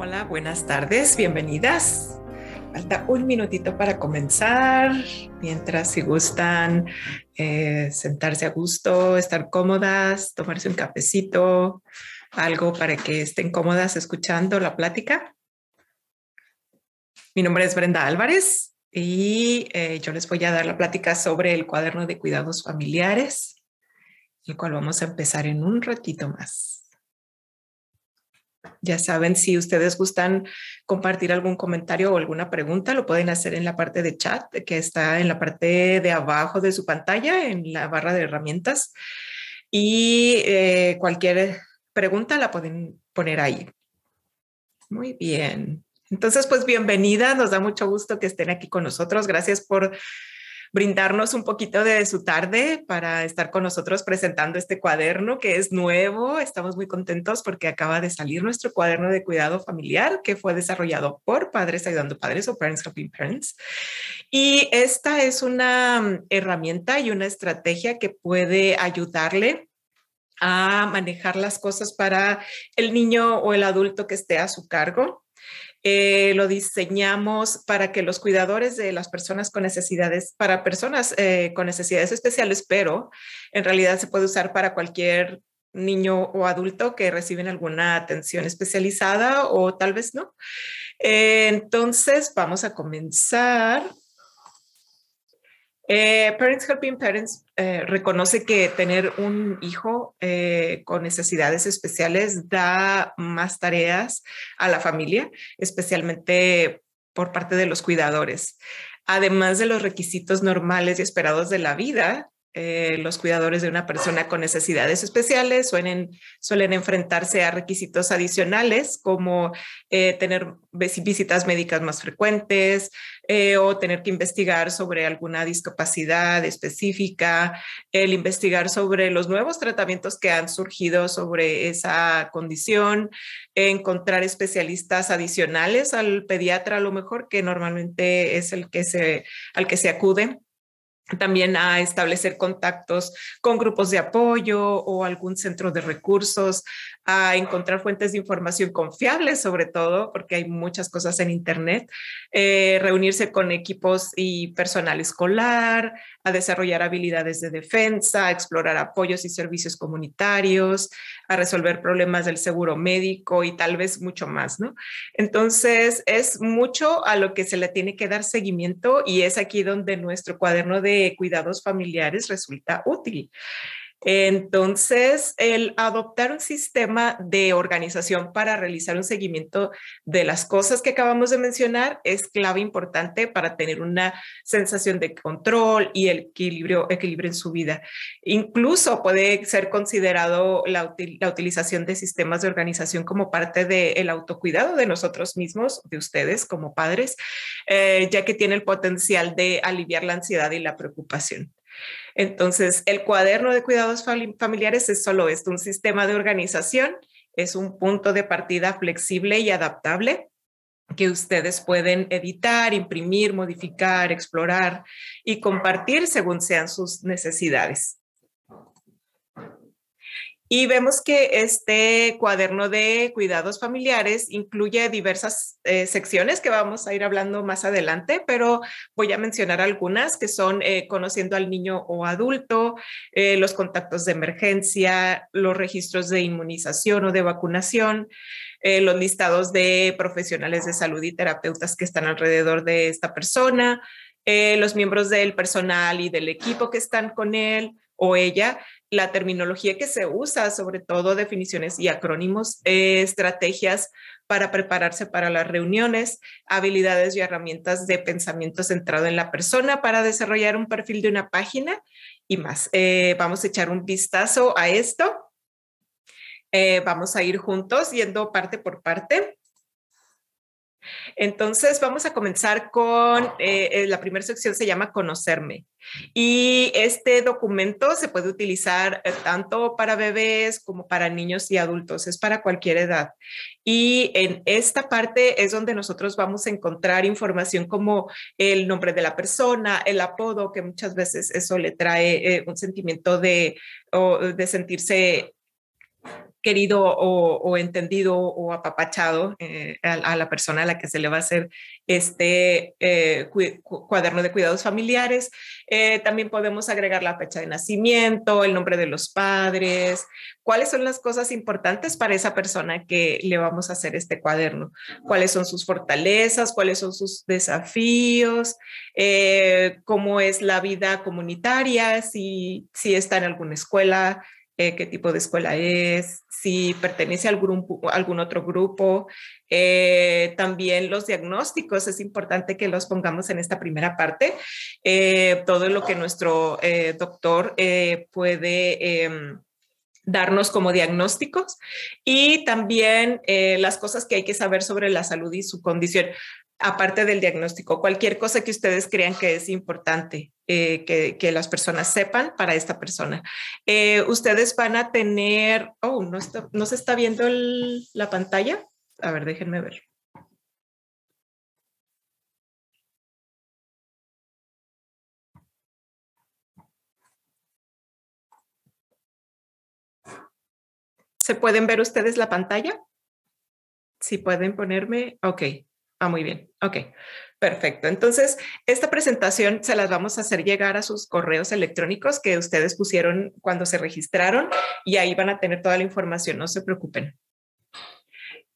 Hola, buenas tardes, bienvenidas. Falta un minutito para comenzar. Mientras si gustan eh, sentarse a gusto, estar cómodas, tomarse un cafecito, algo para que estén cómodas escuchando la plática. Mi nombre es Brenda Álvarez y eh, yo les voy a dar la plática sobre el cuaderno de cuidados familiares, el cual vamos a empezar en un ratito más. Ya saben, si ustedes gustan compartir algún comentario o alguna pregunta, lo pueden hacer en la parte de chat que está en la parte de abajo de su pantalla, en la barra de herramientas. Y eh, cualquier pregunta la pueden poner ahí. Muy bien. Entonces, pues bienvenida, nos da mucho gusto que estén aquí con nosotros. Gracias por brindarnos un poquito de su tarde para estar con nosotros presentando este cuaderno que es nuevo. Estamos muy contentos porque acaba de salir nuestro cuaderno de cuidado familiar que fue desarrollado por Padres Ayudando Padres o Parents Helping Parents. Y esta es una mm, herramienta y una estrategia que puede ayudarle a manejar las cosas para el niño o el adulto que esté a su cargo eh, lo diseñamos para que los cuidadores de las personas con necesidades, para personas eh, con necesidades especiales, pero en realidad se puede usar para cualquier niño o adulto que reciben alguna atención especializada o tal vez no. entonces, vamos a comenzar. Eh, Parents Helping Parents eh, reconoce que tener un hijo eh, con necesidades especiales da más tareas a la familia, especialmente por parte de los cuidadores. Además de los requisitos normales y esperados de la vida, eh, los cuidadores de una persona con necesidades especiales suelen, enfrentarse a requisitos adicionales como eh, tener visitas médicas más frecuentes eh, o tener que investigar sobre alguna discapacidad específica, el investigar sobre los nuevos tratamientos que han surgido sobre esa condición, encontrar especialistas adicionales al pediatra a lo mejor que normalmente es el que se, al que se acude también a establecer contactos con grupos de apoyo o algún centro de recursos, a encontrar fuentes de información confiables, sobre todo, porque hay muchas cosas en Internet, eh, reunirse con equipos y personal escolar, a desarrollar habilidades de defensa, a explorar apoyos y servicios comunitarios, a resolver problemas del seguro médico y tal vez mucho más, ¿no? Entonces, es mucho a lo que se le tiene que dar seguimiento y es aquí donde nuestro cuaderno de cuidados familiares resulta útil. Entonces, el adoptar un sistema de organización para realizar un seguimiento de las cosas que acabamos de mencionar es clave importante para tener una sensación de control y el equilibrio, equilibrio en su vida. Incluso puede ser considerado la, utilización de sistemas de organización como parte del autocuidado de nosotros mismos, de ustedes como padres, eh, ya que tiene el potencial de aliviar la ansiedad y la preocupación. Entonces, el cuaderno de cuidados familiares es solo esto, un sistema de organización, es un punto de partida flexible y adaptable que ustedes pueden editar, imprimir, modificar, explorar y compartir según sean sus necesidades. Y vemos que este cuaderno de cuidados familiares incluye diversas eh, secciones que vamos a ir hablando más adelante, pero voy a mencionar algunas que son eh, conociendo al niño o adulto, eh, los contactos de emergencia, los registros de inmunización o de vacunación, los listados de profesionales de salud y terapeutas que están alrededor de esta persona, los miembros del personal y del equipo que están con él o ella, la terminología que se usa, sobre todo definiciones y acrónimos, eh, estrategias para prepararse para las reuniones, habilidades y herramientas de pensamiento centrado en la persona para desarrollar un perfil de una página y más. Eh, vamos a echar un vistazo a esto. Eh, vamos a ir juntos yendo parte por parte. Entonces vamos a comenzar con eh, eh, la primera sección se llama Conocerme y este documento se puede utilizar eh, tanto para bebés como para niños y adultos, es para cualquier edad. Y en esta parte es donde nosotros vamos a encontrar información como el nombre de la persona, el apodo, que muchas veces eso le trae un sentimiento de, o de sentirse querido o, entendido o apapachado eh, a, la persona a la que se le va a hacer este eh, cuaderno de cuidados familiares. Eh, también podemos agregar la fecha de nacimiento, el nombre de los padres, cuáles son las cosas importantes para esa persona que le vamos a hacer este cuaderno, cuáles son sus fortalezas, cuáles son sus desafíos, cómo es la vida comunitaria, si, si está en alguna escuela, eh, qué tipo de escuela es, si pertenece a algún, otro grupo. Eh, también los diagnósticos, es importante que los pongamos en esta primera parte. Eh, todo lo que nuestro doctor puede em, darnos como diagnósticos y también las cosas que hay que saber sobre la salud y su condición aparte del diagnóstico, cualquier cosa que ustedes crean que es importante eh, que, las personas sepan para esta persona. Eh, ustedes van a tener, oh, no, se está viendo la pantalla. A ver, déjenme ver. ¿Se pueden ver ustedes la pantalla? Si pueden ponerme, ok. Ah, muy bien. Ok, perfecto. Entonces, esta presentación se las vamos a hacer llegar a sus correos electrónicos que ustedes pusieron cuando se registraron y ahí van a tener toda la información, no se preocupen.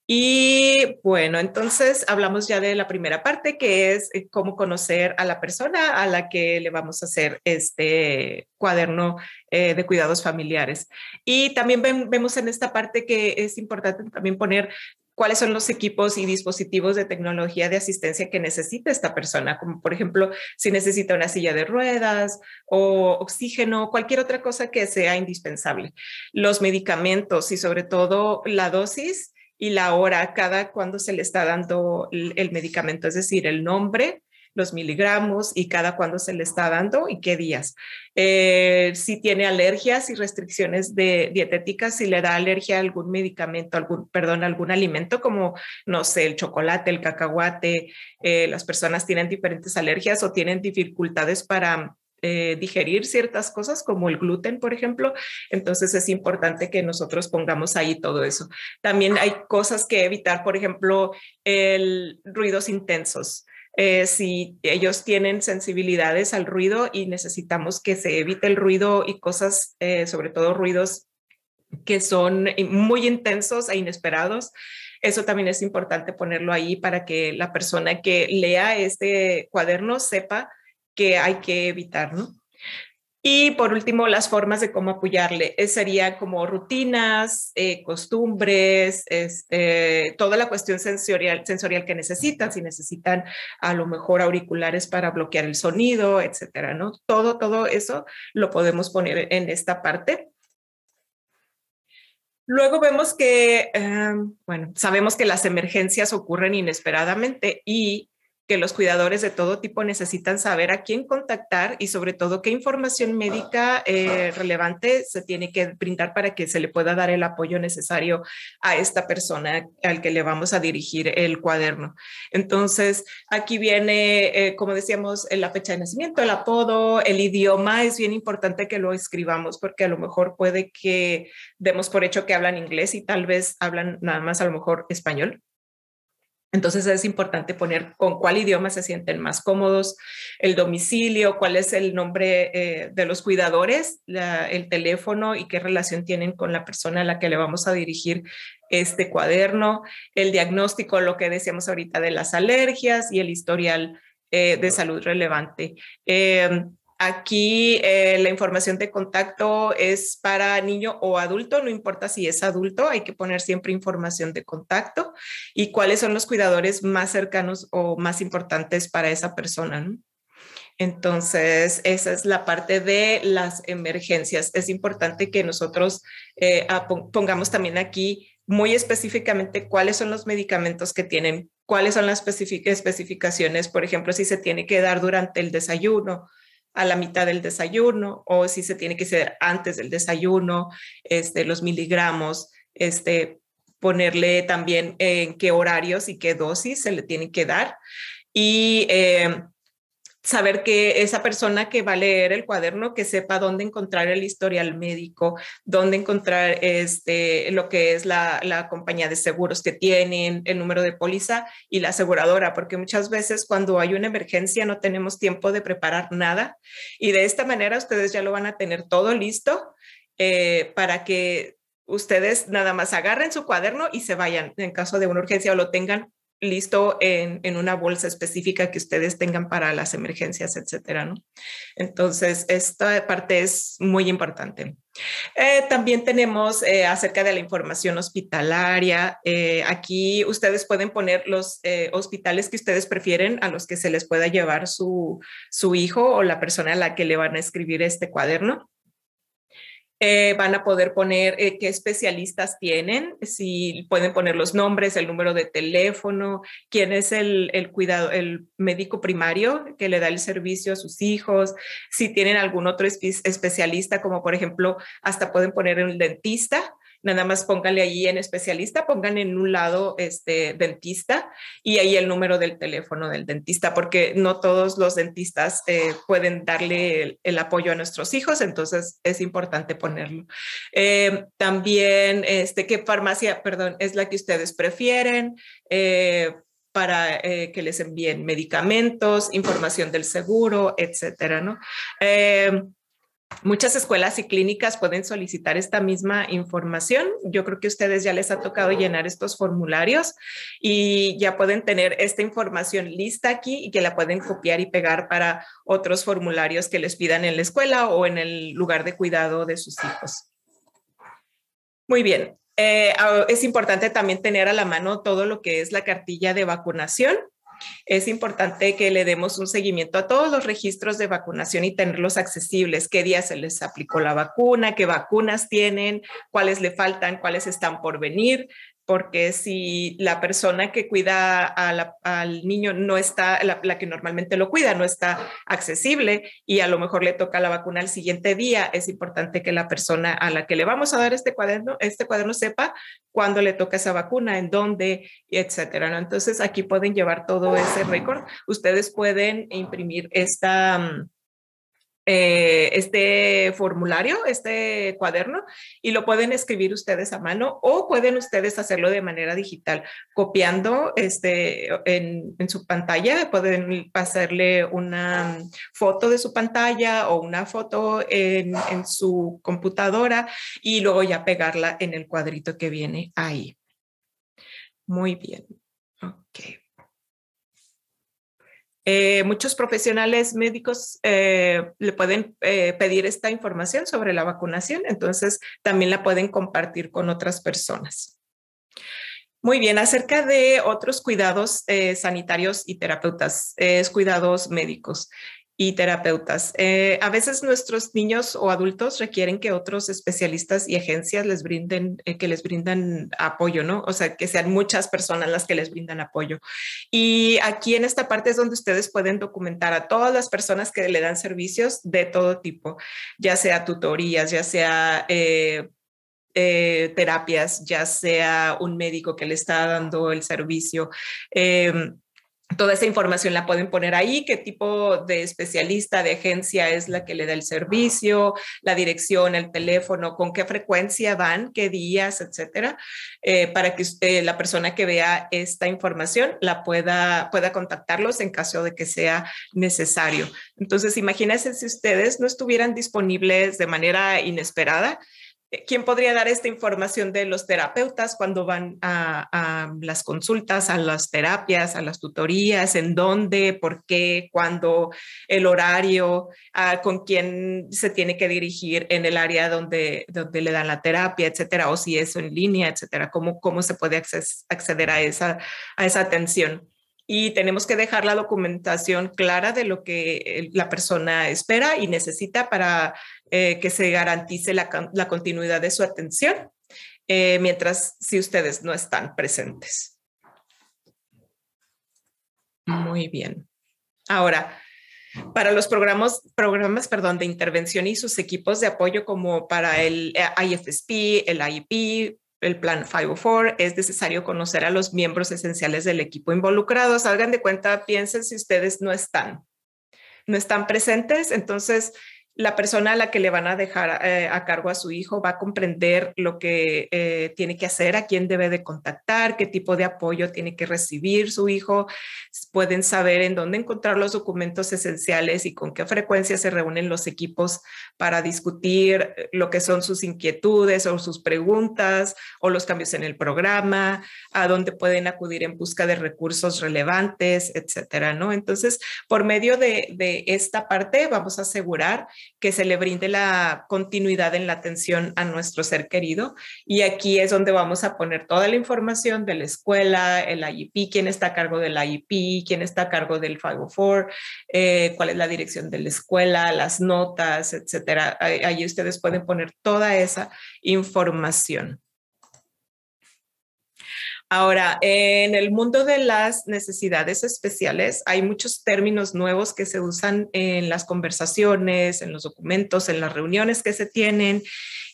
Y bueno, entonces hablamos ya de la primera parte, que es eh, cómo conocer a la persona a la que le vamos a hacer este cuaderno eh, de cuidados familiares. Y también vemos en esta parte que es importante también poner cuáles son los equipos y dispositivos de tecnología de asistencia que necesita esta persona, como por ejemplo si necesita una silla de ruedas o oxígeno, cualquier otra cosa que sea indispensable. Los medicamentos y sobre todo la dosis y la hora, cada cuando se le está dando el medicamento, es decir, el nombre, los miligramos y cada cuándo se le está dando y qué días. Eh, si tiene alergias y restricciones de dietéticas, si le da alergia a algún medicamento, algún, perdón, algún alimento como, no sé, el chocolate, el cacahuate, eh, las personas tienen diferentes alergias o tienen dificultades para eh, digerir ciertas cosas como el gluten, por ejemplo. Entonces es importante que nosotros pongamos ahí todo eso. También hay cosas que evitar, por ejemplo, el ruidos intensos. Eh, si ellos tienen sensibilidades al ruido y necesitamos que se evite el ruido y cosas, eh, sobre todo ruidos que son eh, muy intensos e inesperados. Eso también es importante ponerlo ahí para que la persona que lea este cuaderno sepa que hay que evitarlo. Y por último, las formas de cómo apoyarle. Eh, sería como rutinas, eh, costumbres, este, toda la cuestión sensorial, sensorial que necesitan, si necesitan a lo mejor auriculares para bloquear el sonido, etcétera, ¿no? Todo, todo eso lo podemos poner en esta parte. Luego vemos que, em, bueno, sabemos que las emergencias ocurren inesperadamente y que los cuidadores de todo tipo necesitan saber a quién contactar y sobre todo qué información médica eh, relevante se tiene que brindar para que se le pueda dar el apoyo necesario a esta persona al que le vamos a dirigir el cuaderno. Entonces, aquí viene, eh, como decíamos, la fecha de nacimiento, el apodo, el idioma, es bien importante que lo escribamos porque a lo mejor puede que demos por hecho que hablan inglés y tal vez hablan nada más a lo mejor español entonces es importante poner con cuál idioma se sienten más cómodos, el domicilio, cuál es el nombre eh, de los cuidadores, el teléfono y qué relación tienen con la persona a la que le vamos a dirigir este cuaderno, el diagnóstico, lo que decíamos ahorita de las alergias y el historial eh, de salud relevante. Em, Aquí eh, la información de contacto es para niño o adulto, no importa si es adulto, hay que poner siempre información de contacto y cuáles son los cuidadores más cercanos o más importantes para esa persona. Entonces, esa es la parte de las emergencias. Es importante que nosotros eh, pongamos también aquí muy específicamente cuáles son los medicamentos que tienen, cuáles son las especificaciones, por ejemplo, si se tiene que dar durante el desayuno, a la mitad del desayuno o si se tiene que hacer antes del desayuno, este, los miligramos, este, ponerle también en qué horarios y qué dosis se le tiene que dar. Y eh, saber que esa persona que va a leer el cuaderno que sepa dónde encontrar el historial médico, dónde encontrar este, lo que es la, compañía de seguros que tienen, el número de póliza y la aseguradora, porque muchas veces cuando hay una emergencia no tenemos tiempo de preparar nada y de esta manera ustedes ya lo van a tener todo listo eh, para que ustedes nada más agarren su cuaderno y se vayan en caso de una urgencia o lo tengan listo en, una bolsa específica que ustedes tengan para las emergencias, etcétera, ¿no? Entonces, esta parte es muy importante. Eh, también tenemos eh, acerca de la información hospitalaria. Eh, aquí ustedes pueden poner los hospitales que ustedes prefieren a los que se les pueda llevar su, su hijo o la persona a la que le van a escribir este cuaderno. Eh, van a poder poner eh, qué especialistas tienen, si pueden poner los nombres, el número de teléfono, quién es el, cuidado, el médico primario que le da el servicio a sus hijos, si tienen algún otro especialista, como por ejemplo, hasta pueden poner un dentista nada más pónganle allí en especialista, pongan en un lado este dentista y ahí el número del teléfono del dentista, porque no todos los dentistas eh, pueden darle el, apoyo a nuestros hijos, entonces es importante ponerlo. Eh, también, este, qué farmacia, perdón, es la que ustedes prefieren. Eh, para que les envíen medicamentos, información del seguro, etcétera, ¿no? Muchas escuelas y clínicas pueden solicitar esta misma información. Yo creo que a ustedes ya les ha tocado llenar estos formularios y ya pueden tener esta información lista aquí y que la pueden copiar y pegar para otros formularios que les pidan en la escuela o en el lugar de cuidado de sus hijos. Muy bien. Eh, ah, es importante también tener a la mano todo lo que es la cartilla de vacunación es importante que le demos un seguimiento a todos los registros de vacunación y tenerlos accesibles, qué día se les aplicó la vacuna, qué vacunas tienen, cuáles le faltan, cuáles están por venir, porque si la persona que cuida al niño no está, la, que normalmente lo cuida, no está accesible y a lo mejor le toca la vacuna al siguiente día, es importante que la persona a la que le vamos a dar este cuaderno, este cuaderno sepa cuándo le toca esa vacuna, en dónde, etcétera. ¿no? Entonces aquí pueden llevar todo ese récord. Ustedes pueden imprimir esta mm, eh, este formulario, este cuaderno, y lo pueden escribir ustedes a mano o pueden ustedes hacerlo de manera digital, copiando este, en, su pantalla, pueden pasarle una foto de su pantalla o una foto en, en su computadora y luego ya pegarla en el cuadrito que viene ahí. Muy bien. Ok. Eh, muchos profesionales médicos eh, le pueden eh, pedir esta información sobre la vacunación, entonces también la pueden compartir con otras personas. Muy bien, acerca de otros cuidados sanitarios y terapeutas, es cuidados médicos terapeutas. Eh, a veces nuestros niños o adultos requieren que otros especialistas y agencias les brinden, eh, que les brindan apoyo, ¿no? O sea, que sean muchas personas las que les brindan apoyo. Y aquí en esta parte es donde ustedes pueden documentar a todas las personas que le dan servicios de todo tipo, ya sea tutorías, ya sea... Eh, terapias, ya sea un médico que le está dando el servicio, em, toda esa información la pueden poner ahí, qué tipo de especialista, de agencia es la que le da el servicio, la dirección, el teléfono, con qué frecuencia van, qué días, etcétera, eh, para que la persona que vea esta información la pueda, pueda contactarlos en caso de que sea necesario. Entonces, imagínense si ustedes no estuvieran disponibles de manera inesperada, eh, quién podría dar esta información de los terapeutas cuando van a, las consultas, a las terapias, a las tutorías, en dónde, por qué, cuándo, el horario, ah, con quién se tiene que dirigir en el área donde, donde le dan la terapia, etcétera, o si es en línea, etcétera, cómo, se puede acceder a esa, a esa atención y tenemos que dejar la documentación clara de lo que la persona espera y necesita para eh, que se garantice la, continuidad de su atención, eh, mientras si ustedes no están presentes. Muy bien. Ahora, para los programas, programas perdón, de intervención y sus equipos de apoyo como para el eh, IFSP, el IEP, el plan 504, es necesario conocer a los miembros esenciales del equipo involucrado, salgan de cuenta, piensen si ustedes no están, no están presentes, entonces la persona a la que le van a dejar eh, a cargo a su hijo va a comprender lo que eh, tiene que hacer, a quién debe de contactar, qué tipo de apoyo tiene que recibir su hijo. Pueden saber en dónde encontrar los documentos esenciales y con qué frecuencia se reúnen los equipos para discutir eh, lo que son sus inquietudes o sus preguntas o los cambios en el programa, a dónde pueden acudir en busca de recursos relevantes, etcétera, ¿no? Entonces, por medio de, de esta parte vamos a asegurar que se le brinde la continuidad en la atención a nuestro ser querido. Y aquí es donde vamos a poner toda la información de la escuela, el IEP, quién está a cargo del IEP, quién está a cargo del 504, eh, cuál es la dirección de la escuela, las notas, etcétera. allí ustedes pueden poner toda esa información. Ahora, en el mundo de las necesidades especiales hay muchos términos nuevos que se usan en las conversaciones, en los documentos, en las reuniones que se tienen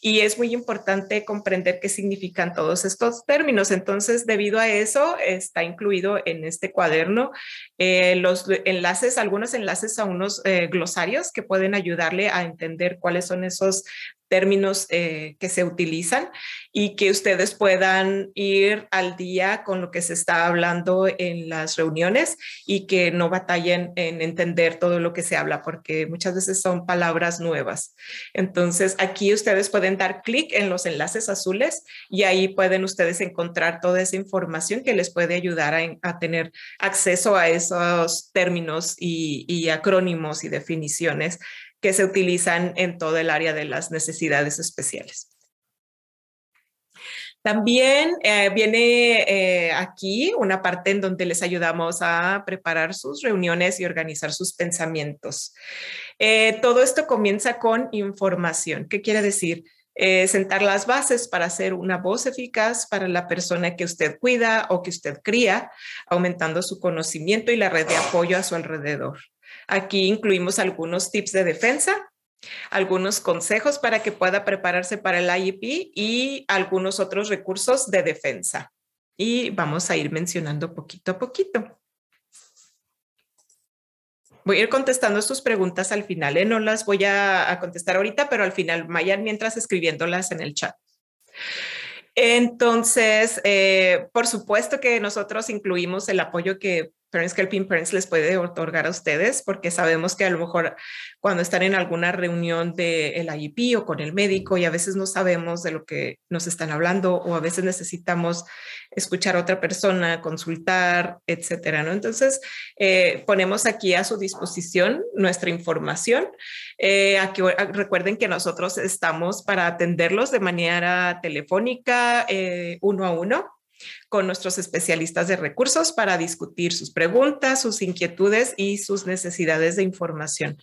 y es muy importante comprender qué significan todos estos términos. Entonces, debido a eso, está incluido en este cuaderno eh, los enlaces, algunos enlaces a unos eh, glosarios que pueden ayudarle a entender cuáles son esos términos eh, que se utilizan y que ustedes puedan ir al día con lo que se está hablando en las reuniones y que no batallen en entender todo lo que se habla porque muchas veces son palabras nuevas. Entonces aquí ustedes pueden dar clic en los enlaces azules y ahí pueden ustedes encontrar toda esa información que les puede ayudar a, tener acceso a esos términos y, y acrónimos y definiciones que se utilizan en todo el área de las necesidades especiales. También eh, viene eh, aquí una parte en donde les ayudamos a preparar sus reuniones y organizar sus pensamientos. Eh, todo esto comienza con información. ¿Qué quiere decir? sentar las bases para ser una voz eficaz para la persona que usted cuida o que usted cría, aumentando su conocimiento y la red de apoyo a su alrededor. Aquí incluimos algunos tips de defensa, algunos consejos para que pueda prepararse para el IEP y algunos otros recursos de defensa. Y vamos a ir mencionando poquito a poquito. Voy a ir contestando sus preguntas al final. ¿eh? No las voy a, contestar ahorita, pero al final vayan mientras escribiéndolas en el chat. Entonces, eh, por supuesto que nosotros incluimos el apoyo que Parents el Parents les puede otorgar a ustedes, porque sabemos que a lo mejor cuando están en alguna reunión del el IEP o con el médico y a veces no sabemos de lo que nos están hablando o a veces necesitamos escuchar a otra persona, consultar, etcétera, ¿no? Entonces, eh, ponemos aquí a su disposición nuestra información. Eh, ah, recuerden que nosotros estamos para atenderlos de manera telefónica, eh, uno a uno con nuestros especialistas de recursos para discutir sus preguntas, sus inquietudes y sus necesidades de información.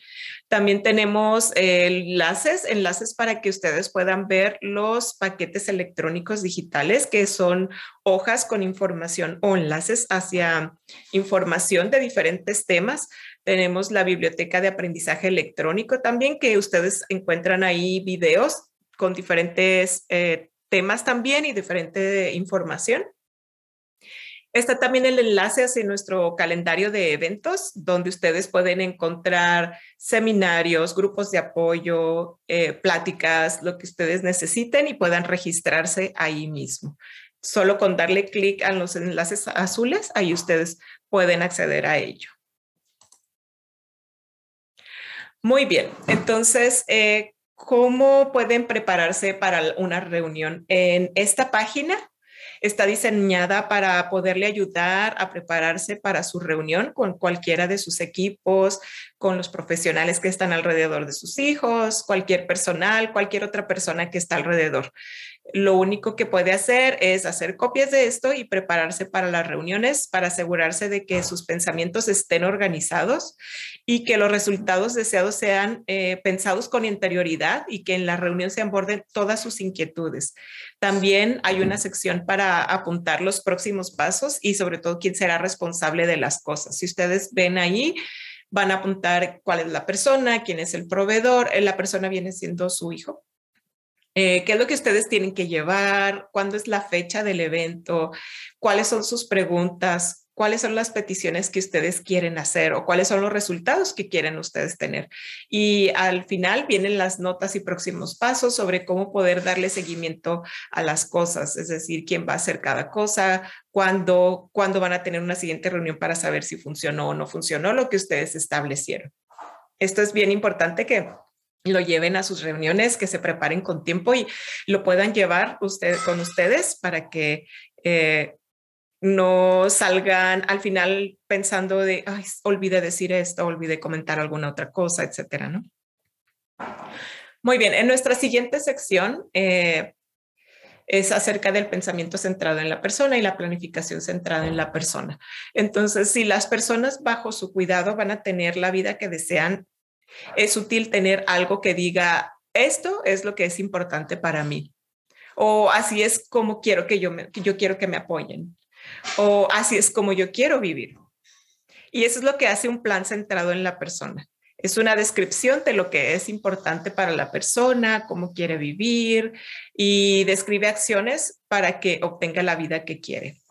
También tenemos eh, enlaces, enlaces para que ustedes puedan ver los paquetes electrónicos digitales, que son hojas con información o enlaces hacia información de diferentes temas. Tenemos la biblioteca de aprendizaje electrónico también, que ustedes encuentran ahí videos con diferentes eh, temas también y diferente información. Está también el enlace hacia nuestro calendario de eventos, donde ustedes pueden encontrar seminarios, grupos de apoyo, eh, pláticas, lo que ustedes necesiten y puedan registrarse ahí mismo. Solo con darle clic a los enlaces azules, ahí ustedes pueden acceder a ello. Muy bien, entonces, eh, cómo pueden prepararse para una reunión. En esta página está diseñada para poderle ayudar a prepararse para su reunión con cualquiera de sus equipos, con los profesionales que están alrededor de sus hijos, cualquier personal, cualquier otra persona que está alrededor lo único que puede hacer es hacer copias de esto y prepararse para las reuniones para asegurarse de que sus pensamientos estén organizados y que los resultados deseados sean eh, pensados con interioridad y que en la reunión se aborden todas sus inquietudes. También hay una sección para apuntar los próximos pasos y sobre todo quién será responsable de las cosas. Si ustedes ven ahí, van a apuntar cuál es la persona, quién es el proveedor, eh, la persona viene siendo su hijo eh, qué es lo que ustedes tienen que llevar, cuándo es la fecha del evento, cuáles son sus preguntas, cuáles son las peticiones que ustedes quieren hacer o cuáles son los resultados que quieren ustedes tener. Y al final vienen las notas y próximos pasos sobre cómo poder darle seguimiento a las cosas, es decir, quién va a hacer cada cosa, cuándo, cuándo van a tener una siguiente reunión para saber si funcionó o no funcionó lo que ustedes establecieron. Esto es bien importante que lo lleven a sus reuniones, que se preparen con tiempo y lo puedan llevar usted, con ustedes para que eh, no salgan al final pensando de, ay, olvidé decir esto, olvidé comentar alguna otra cosa, etcétera, ¿no? Muy bien, en nuestra siguiente sección eh, es acerca del pensamiento centrado en la persona y la planificación centrada en la persona. Entonces, si las personas bajo su cuidado van a tener la vida que desean, es útil tener algo que diga, esto es lo que es importante para mí. O así es como quiero que yo, me, yo quiero que me apoyen. O así es como yo quiero vivir. Y eso es lo que hace un plan centrado en la persona. Es una descripción de lo que es importante para la persona, cómo quiere vivir y describe acciones para que obtenga la vida que quiere.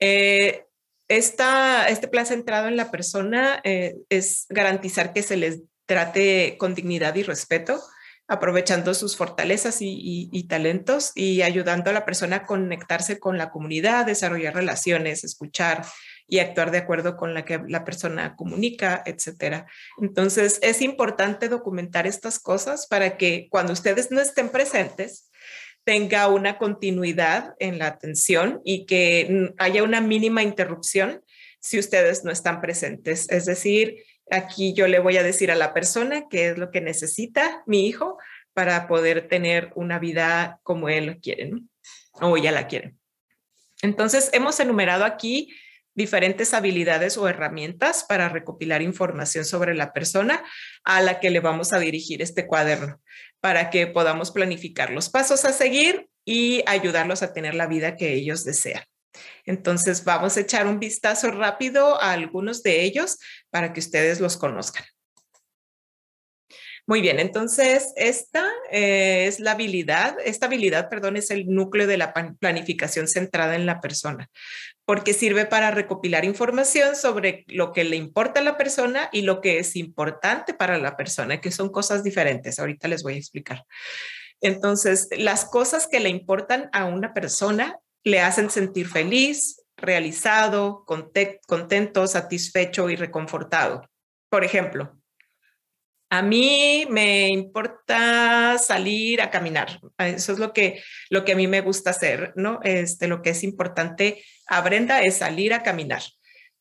Eh, esta, este plan centrado en la persona eh, es garantizar que se les trate con dignidad y respeto, aprovechando sus fortalezas y, talentos y ayudando a la persona a conectarse con la comunidad, desarrollar relaciones, escuchar y actuar de acuerdo con la que la persona comunica, etcétera. Entonces, es importante documentar estas cosas para que cuando ustedes no estén presentes, tenga una continuidad en la atención y que haya una mínima interrupción si ustedes no están presentes. Es decir, aquí yo le voy a decir a la persona qué es lo que necesita mi hijo para poder tener una vida como él quiere o ella la quiere. Entonces, hemos enumerado aquí diferentes habilidades o herramientas para recopilar información sobre la persona a la que le vamos a dirigir este cuaderno, para que podamos planificar los pasos a seguir y ayudarlos a tener la vida que ellos desean. Entonces, vamos a echar un vistazo rápido a algunos de ellos para que ustedes los conozcan. Muy bien, entonces esta eh, es la habilidad, esta habilidad, perdón, es el núcleo de la planificación centrada en la persona, porque sirve para recopilar información sobre lo que le importa a la persona y lo que es importante para la persona, que son cosas diferentes. Ahorita les voy a explicar. Entonces, las cosas que le importan a una persona le hacen sentir feliz, realizado, contento, satisfecho y reconfortado. Por ejemplo, a mí me importa salir a caminar. Ah, eso es lo que, lo que a mí me gusta hacer, ¿no? Este, lo que es importante a Brenda es salir a caminar.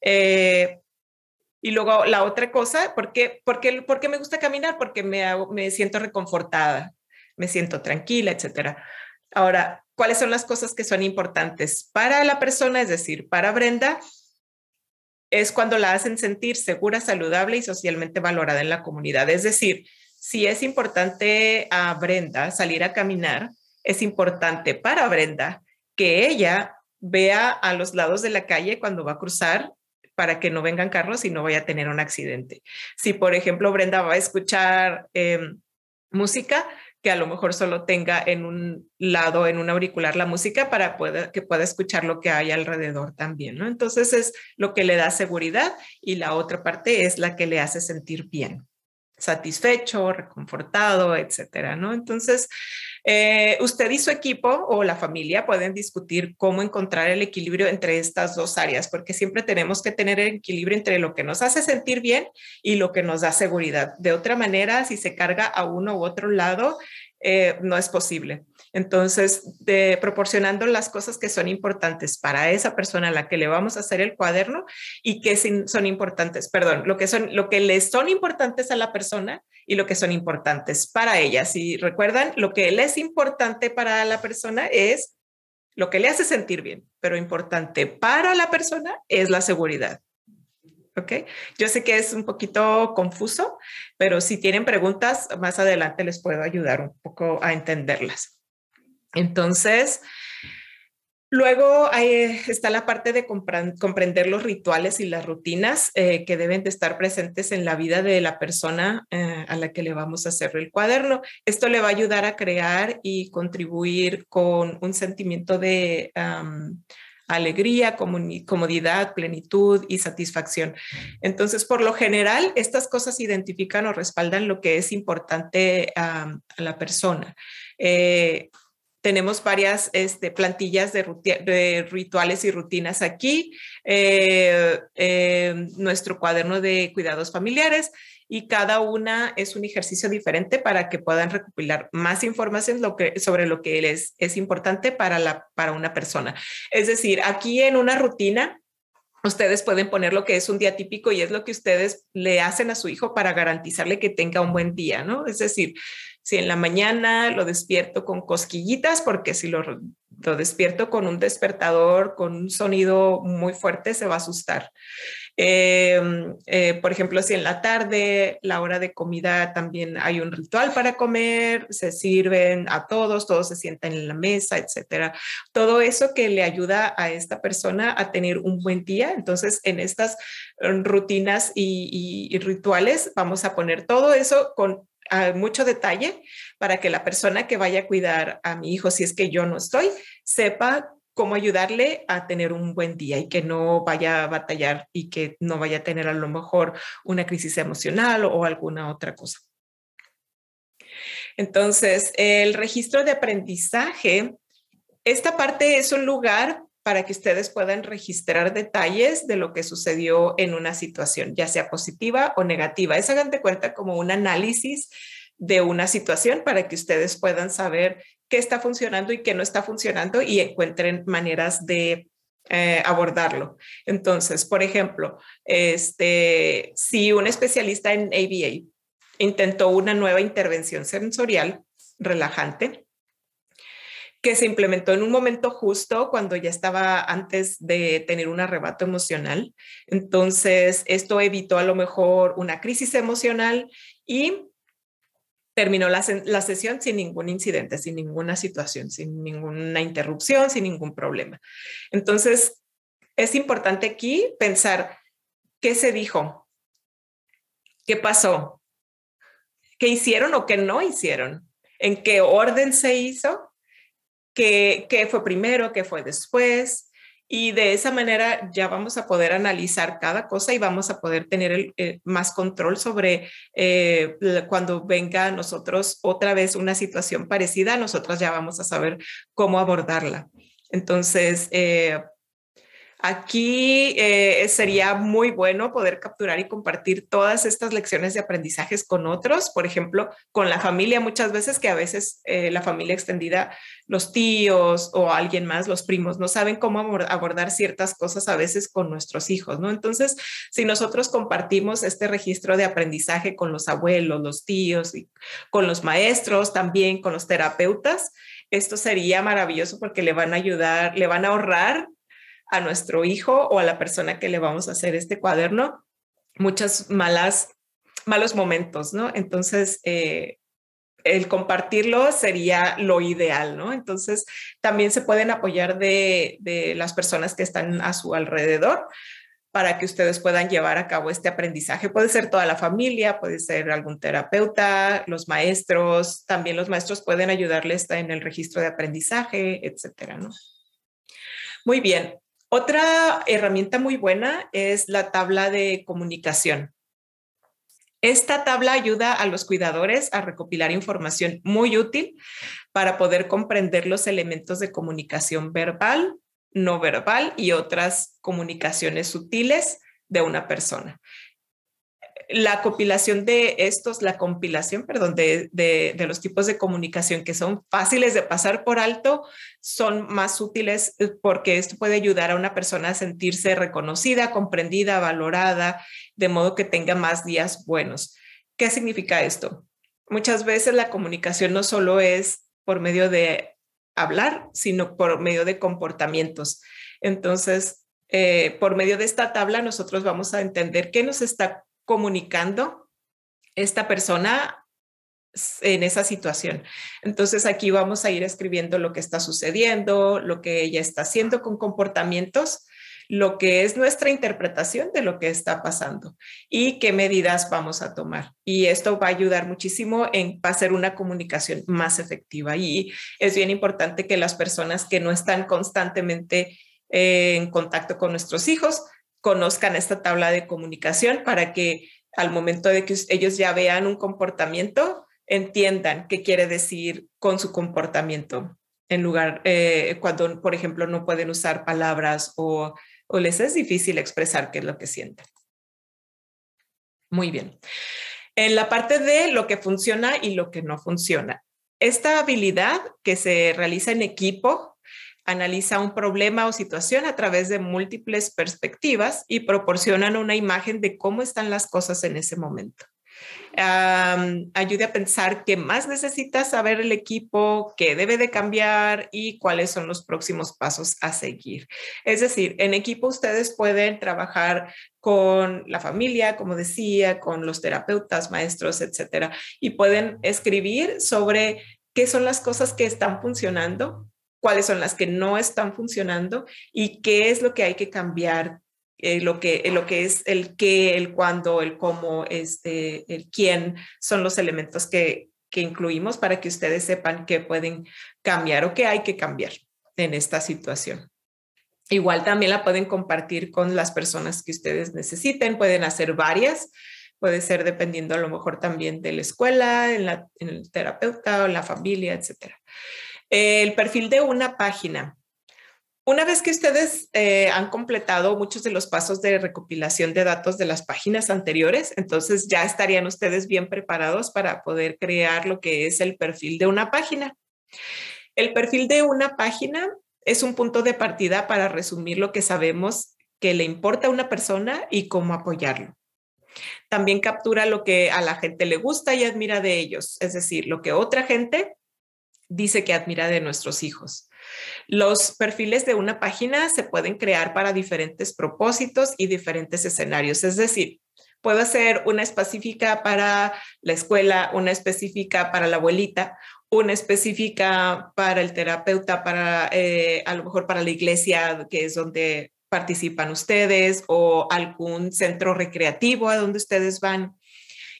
Eh, y luego la otra cosa, ¿por qué, porque, me gusta caminar? Porque me, me siento reconfortada, me siento tranquila, etcétera. Ahora, ¿cuáles son las cosas que son importantes para la persona? Es decir, para Brenda, es cuando la hacen sentir segura, saludable y socialmente valorada en la comunidad. Es decir, si es importante a Brenda salir a caminar, es importante para Brenda que ella vea a los lados de la calle cuando va a cruzar para que no vengan carros y no vaya a tener un accidente. Si, por ejemplo, Brenda va a escuchar em, música, que a lo mejor solo tenga en un lado, en un auricular, la música para que pueda escuchar lo que hay alrededor también, ¿no? Entonces es lo que le da seguridad y la otra parte es la que le hace sentir bien, satisfecho, reconfortado, etcétera, ¿no? Entonces, eh, usted y su equipo o la familia pueden discutir cómo encontrar el equilibrio entre estas dos áreas, porque siempre tenemos que tener el equilibrio entre lo que nos hace sentir bien y lo que nos da seguridad. De otra manera, si se carga a uno u otro lado, eh, no es posible. Entonces, proporcionando las cosas que son importantes para esa persona a la que le vamos a hacer el cuaderno y que son importantes, perdón, lo que, son, lo que le son importantes a la persona y lo que son importantes para ella. Si recuerdan, lo que le es importante para la persona es lo que le hace sentir bien, pero importante para la persona es la seguridad. ¿ok? Yo sé que es un poquito confuso, pero si tienen preguntas, más adelante les puedo ayudar un poco a entenderlas. Entonces, Luego eh, está la parte de comprender los rituales y las rutinas eh, que deben de estar presentes en la vida de la persona eh, a la que le vamos a hacer el cuaderno. Esto le va a ayudar a crear y contribuir con un sentimiento de alegría, comodidad, plenitud y satisfacción. Entonces, por lo general, estas cosas identifican o respaldan lo que es importante a la persona. Tenemos varias este, plantillas de, rituales y rutinas aquí, eh, nuestro cuaderno de cuidados familiares y cada una es un ejercicio diferente para que puedan recopilar más información lo que, sobre lo que es, es importante para, la, para una persona. Es decir, aquí en una rutina ustedes pueden poner lo que es un día típico y es lo que ustedes le hacen a su hijo para garantizarle que tenga un buen día, ¿no? Es decir, si en la mañana lo despierto con cosquillitas, porque si lo, despierto con un despertador, con un sonido muy fuerte, se va a asustar. Em, eh, por ejemplo, si en la tarde, la hora de comida, también hay un ritual para comer, se sirven a todos, todos se sientan en la mesa, etcétera. Todo eso que le ayuda a esta persona a tener un buen día. Entonces, en estas em, rutinas y, rituales, vamos a poner todo eso con ah, mucho detalle para que la persona que vaya a cuidar a mi hijo, si es que yo no estoy, sepa cómo ayudarle a tener un buen día y que no vaya a batallar y que no vaya a tener a lo mejor una crisis emocional o alguna otra cosa. Entonces, el registro de aprendizaje, esta parte es un lugar para que ustedes puedan registrar detalles de lo que sucedió en una situación, ya sea positiva o negativa. Es hagan de cuenta como un análisis de una situación para que ustedes puedan saber qué está funcionando y qué no está funcionando y encuentren maneras de eh, abordarlo. Entonces, por ejemplo, este, si un especialista en ABA intentó una nueva intervención sensorial relajante que se implementó en un momento justo cuando ya estaba antes de tener un arrebato emocional. Entonces, esto evitó a lo mejor una crisis emocional y terminó la, sesión sin ningún incidente, sin ninguna situación, sin ninguna interrupción, sin ningún problema. Entonces, es importante aquí pensar qué se dijo, qué pasó, qué hicieron o qué no hicieron, en qué orden se hizo, qué, qué fue primero, qué fue después, y de esa manera ya vamos a poder analizar cada cosa y vamos a poder tener el, eh, más control sobre eh, cuando venga a nosotros otra vez una situación parecida, nosotros ya vamos a saber cómo abordarla. Entonces, eh, Aquí eh, sería muy bueno poder capturar y compartir todas estas lecciones de aprendizajes con otros, por ejemplo, con la familia muchas veces, que a veces eh, la familia extendida, los tíos o alguien más, los primos, no saben cómo abordar ciertas cosas a veces con nuestros hijos, ¿no? Entonces, si nosotros compartimos este registro de aprendizaje con los abuelos, los tíos, y con los maestros, también con los terapeutas, esto sería maravilloso porque le van a ayudar, le van a ahorrar a nuestro hijo o a la persona que le vamos a hacer este cuaderno muchas malas, malos momentos, ¿no? Entonces, eh, el compartirlo sería lo ideal, ¿no? Entonces, también se pueden apoyar de, de, las personas que están a su alrededor para que ustedes puedan llevar a cabo este aprendizaje. Puede ser toda la familia, puede ser algún terapeuta, los maestros, también los maestros pueden ayudarles en el registro de aprendizaje, etcétera, ¿no? Muy bien, otra herramienta muy buena es la tabla de comunicación. Esta tabla ayuda a los cuidadores a recopilar información muy útil para poder comprender los elementos de comunicación verbal, no verbal y otras comunicaciones sutiles de una persona la compilación de estos, la compilación, perdón, de, los tipos de comunicación que son fáciles de pasar por alto, son más útiles eh, porque esto puede ayudar a una persona a sentirse reconocida, comprendida, valorada, de modo que tenga más días buenos. ¿Qué significa esto? Muchas veces la comunicación no solo es por medio de hablar, sino por medio de comportamientos. Entonces, eh, por medio de esta tabla, nosotros vamos a entender qué nos está comunicando esta persona en esa situación. Entonces aquí vamos a ir escribiendo lo que está sucediendo, lo que ella está haciendo con comportamientos, lo que es nuestra interpretación de lo que está pasando y qué medidas vamos a tomar. Y esto va a ayudar muchísimo en hacer una comunicación más efectiva. Y es bien importante que las personas que no están constantemente eh, en contacto con nuestros hijos conozcan esta tabla de comunicación para que al momento de que ellos ya vean un comportamiento, entiendan qué quiere decir con su comportamiento en lugar, eh, cuando, por ejemplo, no pueden usar palabras o, o les es difícil expresar qué es lo que sienten. Muy bien. En la parte de lo que funciona y lo que no funciona. Esta habilidad que se realiza en equipo analiza un problema o situación a través de múltiples perspectivas y proporcionan una imagen de cómo están las cosas en ese momento. ayude a pensar qué más necesita saber el equipo, qué debe de cambiar y cuáles son los próximos pasos a seguir. Es decir, en equipo ustedes pueden trabajar con la familia, como decía, con los terapeutas, maestros, etcétera, y pueden escribir sobre qué son las cosas que están funcionando, cuáles son las que no están funcionando y qué es lo que hay que cambiar, eh, lo, que, lo que es el qué, el cuándo, el cómo, este, el quién son los elementos que, que incluimos para que ustedes sepan qué pueden cambiar o qué hay que cambiar en esta situación. Igual también la pueden compartir con las personas que ustedes necesiten, pueden hacer varias, puede ser dependiendo a lo mejor también de la escuela, en, la, en el terapeuta o en la familia, etcétera. El perfil de una página. Una vez que ustedes eh, han completado muchos de los pasos de recopilación de datos de las páginas anteriores, entonces ya estarían ustedes bien preparados para poder crear lo que es el perfil de una página. El perfil de una página es un punto de partida para resumir lo que sabemos que le importa a una persona y cómo apoyarlo. También captura lo que a la gente le gusta y admira de ellos, es decir, lo que otra gente dice que admira de nuestros hijos. Los perfiles de una página se pueden crear para diferentes propósitos y diferentes escenarios, es decir, puedo hacer una específica para la escuela, una específica para la abuelita, una específica para el terapeuta, para eh, a lo mejor para la iglesia, que es donde participan ustedes, o algún centro recreativo a donde ustedes van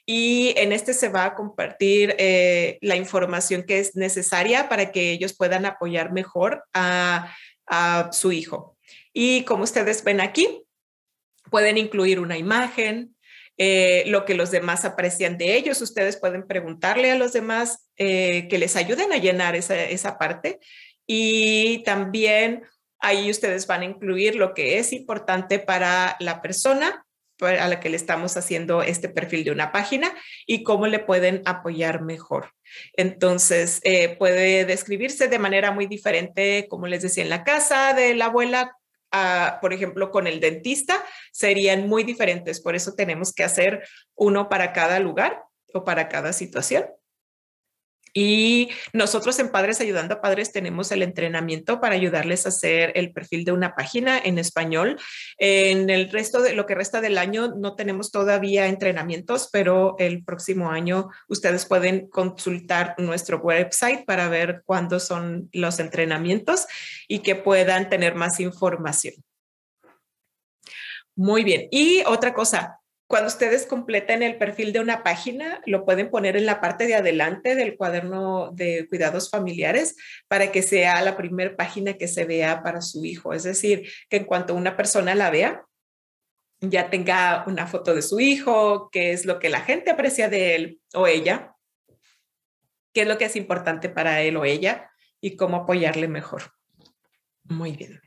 y en este se va a compartir eh, la información que es necesaria para que ellos puedan apoyar mejor a, su hijo. Y como ustedes ven aquí, pueden incluir una imagen, eh, lo que los demás aprecian de ellos. Ustedes pueden preguntarle a los demás eh, que les ayuden a llenar esa, parte. Y también ahí ustedes van a incluir lo que es importante para la persona a la que le estamos haciendo este perfil de una página y cómo le pueden apoyar mejor. Entonces, eh, puede describirse de manera muy diferente, como les decía, en la casa de la abuela, por ejemplo, con el dentista, serían muy diferentes. Por eso tenemos que hacer uno para cada lugar o para cada situación. Y nosotros en Padres Ayudando a Padres tenemos el entrenamiento para ayudarles a hacer el perfil de una página en español. En el resto de lo que resta del año no tenemos todavía entrenamientos, pero el próximo año ustedes pueden consultar nuestro website para ver cuándo son los entrenamientos y que puedan tener más información. Muy bien. Y otra cosa, cuando ustedes completen el perfil de una página, lo pueden poner en la parte de adelante del cuaderno de cuidados familiares para que sea la primera página que se vea para su hijo. Es decir, que en cuanto una persona la vea, ya tenga una foto de su hijo, qué es lo que la gente aprecia de él o ella, qué es lo que es importante para él o ella y cómo apoyarle mejor. Muy bien.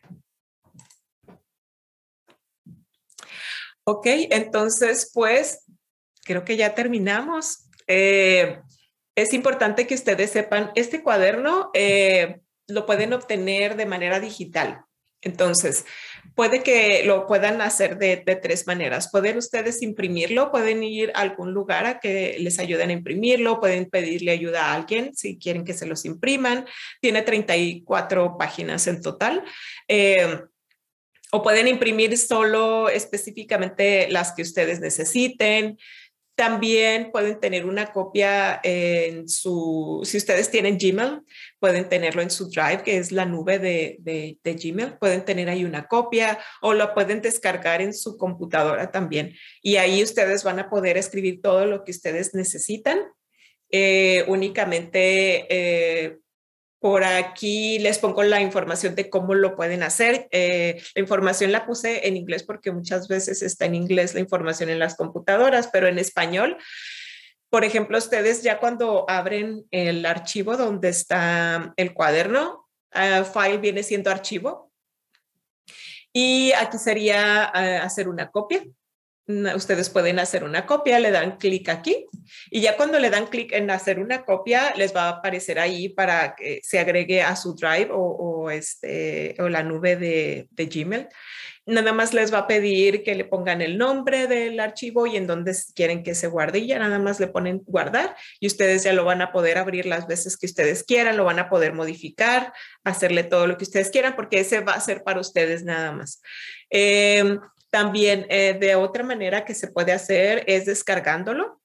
Ok, entonces pues creo que ya terminamos. Eh, es importante que ustedes sepan, este cuaderno eh, lo pueden obtener de manera digital. Entonces, puede que lo puedan hacer de, de, tres maneras. Pueden ustedes imprimirlo, pueden ir a algún lugar a que les ayuden a imprimirlo, pueden pedirle ayuda a alguien si quieren que se los impriman. Tiene 34 páginas en total. Eh, o pueden imprimir solo específicamente las que ustedes necesiten. También pueden tener una copia en su, si ustedes tienen Gmail, pueden tenerlo en su Drive, que es la nube de, Gmail, pueden tener ahí una copia o la pueden descargar en su computadora también. Y ahí ustedes van a poder escribir todo lo que ustedes necesitan. Eh, únicamente eh, por aquí les pongo la información de cómo lo pueden hacer. Eh, la información la puse en inglés porque muchas veces está en inglés la información en las computadoras, pero en español, por ejemplo, ustedes ya cuando abren el archivo donde está el cuaderno, ah, file viene siendo archivo. Y aquí sería ah, hacer una copia ustedes pueden hacer una copia, le dan clic aquí y ya cuando le dan clic en hacer una copia, les va a aparecer ahí para que se agregue a su drive o, este, la nube de, Gmail. Nada más les va a pedir que le pongan el nombre del archivo y en dónde quieren que se guarde y ya nada más le ponen guardar y ustedes ya lo van a poder abrir las veces que ustedes quieran, lo van a poder modificar, hacerle todo lo que ustedes quieran porque ese va a ser para ustedes nada más. Em, también eh, de otra manera que se puede hacer es descargándolo.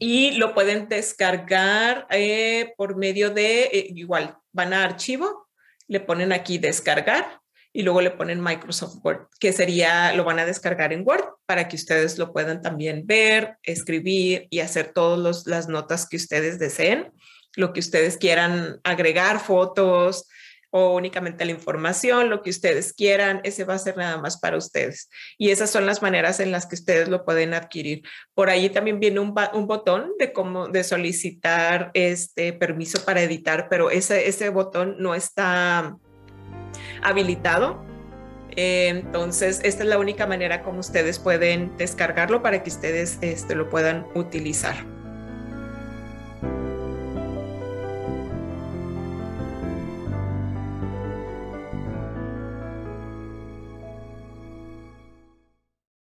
Y lo pueden descargar eh, por medio de, eh, igual, van a archivo, le ponen aquí descargar y luego le ponen Microsoft Word, que sería, lo van a descargar en Word para que ustedes lo puedan también ver, escribir y hacer todas las notas que ustedes deseen, lo que ustedes quieran agregar, fotos, únicamente la información, lo que ustedes quieran, ese va a ser nada más para ustedes. Y esas son las maneras en las que ustedes lo pueden adquirir. Por ahí también viene un, botón de cómo de solicitar este permiso para editar, pero ese, botón no está habilitado. Entonces, esta es la única manera como ustedes pueden descargarlo para que ustedes este, lo puedan utilizar.